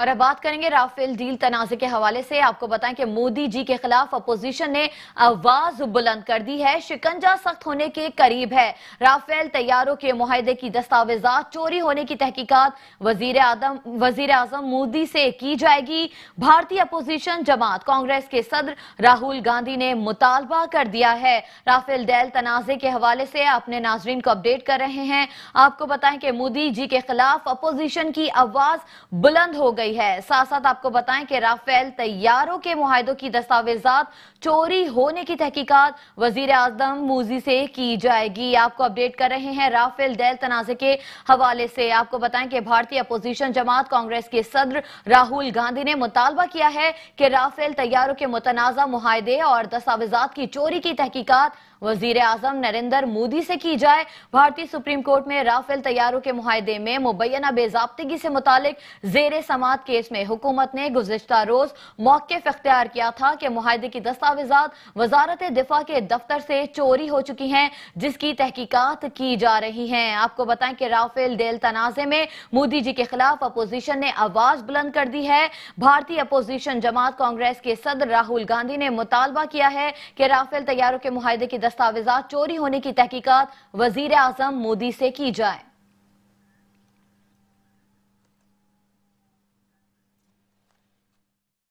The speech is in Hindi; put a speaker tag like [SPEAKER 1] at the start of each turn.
[SPEAKER 1] और अब बात करेंगे राफेल डील तनाजे के हवाले से आपको बताएं कि मोदी जी के खिलाफ अपोजिशन ने आवाज बुलंद कर दी है शिकंजा सख्त होने के करीब है राफेल तैयारों के माहदे की दस्तावेजात चोरी होने की तहकीकात वजीर आदम वजीर आजम मोदी से की जाएगी भारतीय अपोजिशन जमात कांग्रेस के सदर राहुल गांधी ने मुतालबा कर दिया है राफेल डेल तनाजे के हवाले से अपने नाजरीन को अपडेट कर रहे हैं आपको बताएं कि मोदी जी के खिलाफ अपोजिशन की आवाज बुलंद हो गई गई है साथ साथ आपको बताएं कि राफेल तैयारों के माहों की दस्तावेजात चोरी होने की तहकीकत वजीर आजम मूजी से की जाएगी आपको अपडेट कर रहे हैं राफेल दैल तनाजे के हवाले से आपको बताएं कि भारतीय अपोजिशन जमात कांग्रेस के सदर राहुल गांधी ने मुतालबा किया है कि राफेल तैयारों के मुतनाज़ा माहदे और दस्तावेजात की चोरी की तहकीकत वजीर आजम नरेंद्र मोदी से की जाए भारतीय सुप्रीम कोर्ट में राफेल तैयारों के माहदे में मुबैना बेजाबतगी से मुतल जेर समात केस में हुकूमत ने गुजशत रोज मौकफ अख्तियार किया था कि माहदे की दस्तावेजा वजारत दिफा के दफ्तर से चोरी हो चुकी हैं जिसकी तहकीकत की जा रही है आपको बताएं कि राफेल डेल तनाजे में मोदी जी के खिलाफ अपोजिशन ने आवाज बुलंद कर दी है भारतीय अपोजिशन जमात कांग्रेस के सदर राहुल गांधी ने मुतालबा किया है कि राफेल तैयारों के माहदे की दस्तावेजा चोरी होने की तहकीकत वजीर आजम मोदी से की जाए